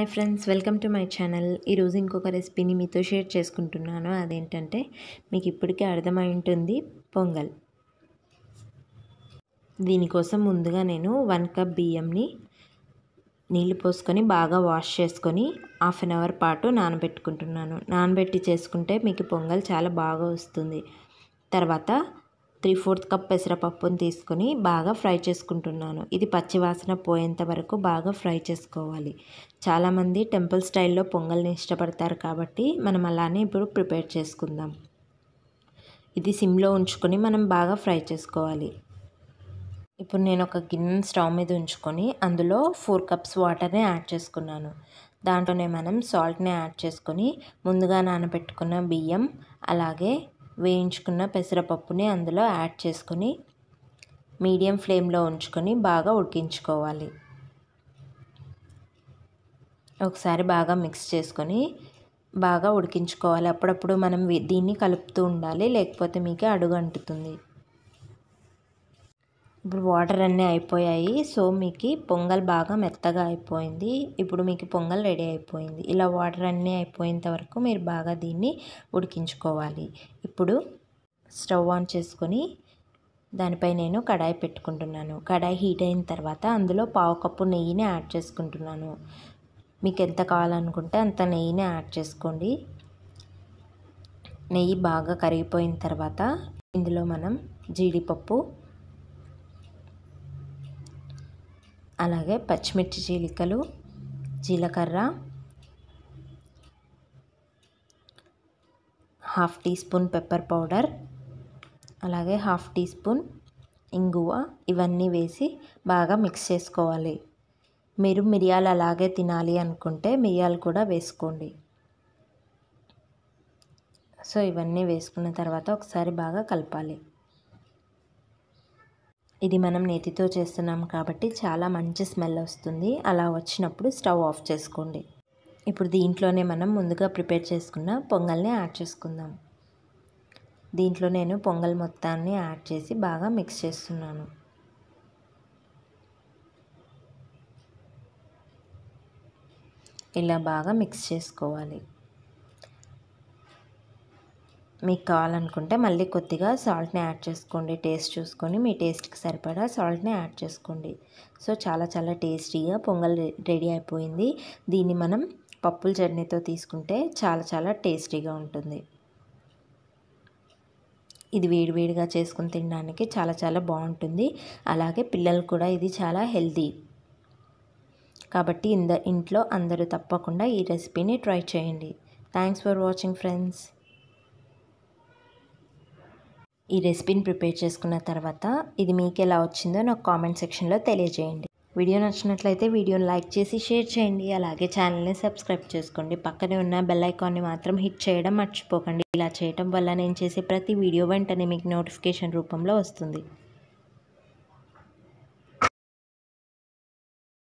hi friends welcome to my channel ఈరోజు ఇంకొక రెసిపీని మీతో షేర్ చేసుకుంటున్నాను అదేంటంటే మీకు ఇప్పటికే అర్థమై ఉంటుంది పొంగల్ దీనికోసం ముందుగా నేను వన్ కప్ బియ్యంని నీళ్ళు పోసుకొని బాగా వాష్ చేసుకొని హాఫ్ అన్ అవర్ పాటు నానబెట్టుకుంటున్నాను నానబెట్టి చేసుకుంటే మీకు పొంగల్ చాలా బాగా వస్తుంది తర్వాత త్రీ ఫోర్త్ కప్ పెసరపప్పుని తీసుకొని బాగా ఫ్రై చేసుకుంటున్నాను ఇది పచ్చివాసన పోయేంత వరకు బాగా ఫ్రై చేసుకోవాలి చాలామంది టెంపుల్ స్టైల్లో పొంగల్ని ఇష్టపడతారు కాబట్టి మనం అలానే ఇప్పుడు ప్రిపేర్ చేసుకుందాం ఇది సిమ్లో ఉంచుకొని మనం బాగా ఫ్రై చేసుకోవాలి ఇప్పుడు నేను ఒక గిన్నె స్టవ్ మీద ఉంచుకొని అందులో ఫోర్ కప్స్ వాటర్ని యాడ్ చేసుకున్నాను దాంట్లోనే మనం సాల్ట్ని యాడ్ చేసుకొని ముందుగా నానబెట్టుకున్న బియ్యం అలాగే వేయించుకున్న పెసరపప్పుని అందులో యాడ్ చేసుకొని మీడియం ఫ్లేమ్లో ఉంచుకొని బాగా ఉడికించుకోవాలి ఒకసారి బాగా మిక్స్ చేసుకొని బాగా ఉడికించుకోవాలి అప్పుడప్పుడు మనం దీన్ని కలుపుతూ ఉండాలి లేకపోతే మీకు అడుగు అంటుతుంది ఇప్పుడు వాటర్ అన్నీ అయిపోయాయి సో మీకు పొంగల్ బాగా మెత్తగా అయిపోయింది ఇప్పుడు మీకు పొంగల్ రెడీ అయిపోయింది ఇలా వాటర్ అన్నీ అయిపోయేంత వరకు మీరు బాగా దీన్ని ఉడికించుకోవాలి ఇప్పుడు స్టవ్ ఆన్ చేసుకొని దానిపై నేను కడాయి పెట్టుకుంటున్నాను కడాయి హీట్ అయిన తర్వాత అందులో పావు కప్పు నెయ్యిని యాడ్ చేసుకుంటున్నాను మీకు ఎంత కావాలనుకుంటే అంత నెయ్యిని యాడ్ చేసుకోండి నెయ్యి బాగా కరిగిపోయిన తర్వాత ఇందులో మనం జీడిపప్పు అలాగే పచ్చిమిర్చి చీలికలు జీలకర్ర half teaspoon pepper powder అలాగే హాఫ్ టీ స్పూన్ ఇంగువ ఇవన్నీ వేసి బాగా మిక్స్ చేసుకోవాలి మీరు మిరియాలు అలాగే తినాలి అనుకుంటే మిరియాలు కూడా వేసుకోండి సో ఇవన్నీ వేసుకున్న తర్వాత ఒకసారి బాగా కలపాలి ఇది మనం నేతితో చేస్తున్నాం కాబట్టి చాలా మంచి స్మెల్ వస్తుంది అలా వచ్చినప్పుడు స్టవ్ ఆఫ్ చేసుకోండి ఇప్పుడు దీంట్లోనే మనం ముందుగా ప్రిపేర్ చేసుకున్న పొంగల్ని యాడ్ చేసుకుందాం దీంట్లో నేను పొంగల్ మొత్తాన్ని యాడ్ చేసి బాగా మిక్స్ చేస్తున్నాను ఇలా బాగా మిక్స్ చేసుకోవాలి మీకు కావాలనుకుంటే మళ్ళీ కొద్దిగా సాల్ట్ని యాడ్ చేసుకోండి టేస్ట్ చూసుకొని మీ టేస్ట్కి సరిపడా సాల్ట్ని యాడ్ చేసుకోండి సో చాలా చాలా టేస్టీగా పొంగల్ రెడీ అయిపోయింది దీన్ని మనం పప్పుల చట్నీతో తీసుకుంటే చాలా చాలా టేస్టీగా ఉంటుంది ఇది వేడివేడిగా చేసుకుని తినడానికి చాలా చాలా బాగుంటుంది అలాగే పిల్లలు కూడా ఇది చాలా హెల్దీ కాబట్టి ఇంద ఇంట్లో అందరూ తప్పకుండా ఈ రెసిపీని ట్రై చేయండి థ్యాంక్స్ ఫర్ వాచింగ్ ఫ్రెండ్స్ ఈ రెసిపీని ప్రిపేర్ చేసుకున్న తర్వాత ఇది మీకు ఎలా వచ్చిందో నాకు కామెంట్ సెక్షన్లో తెలియజేయండి వీడియో నచ్చినట్లయితే వీడియోని లైక్ చేసి షేర్ చేయండి అలాగే ఛానల్ని సబ్స్క్రైబ్ చేసుకోండి పక్కనే ఉన్న బెల్ ఐకాన్ని మాత్రం హిట్ చేయడం మర్చిపోకండి ఇలా చేయడం వల్ల నేను చేసే ప్రతి వీడియో వెంటనే మీకు నోటిఫికేషన్ రూపంలో వస్తుంది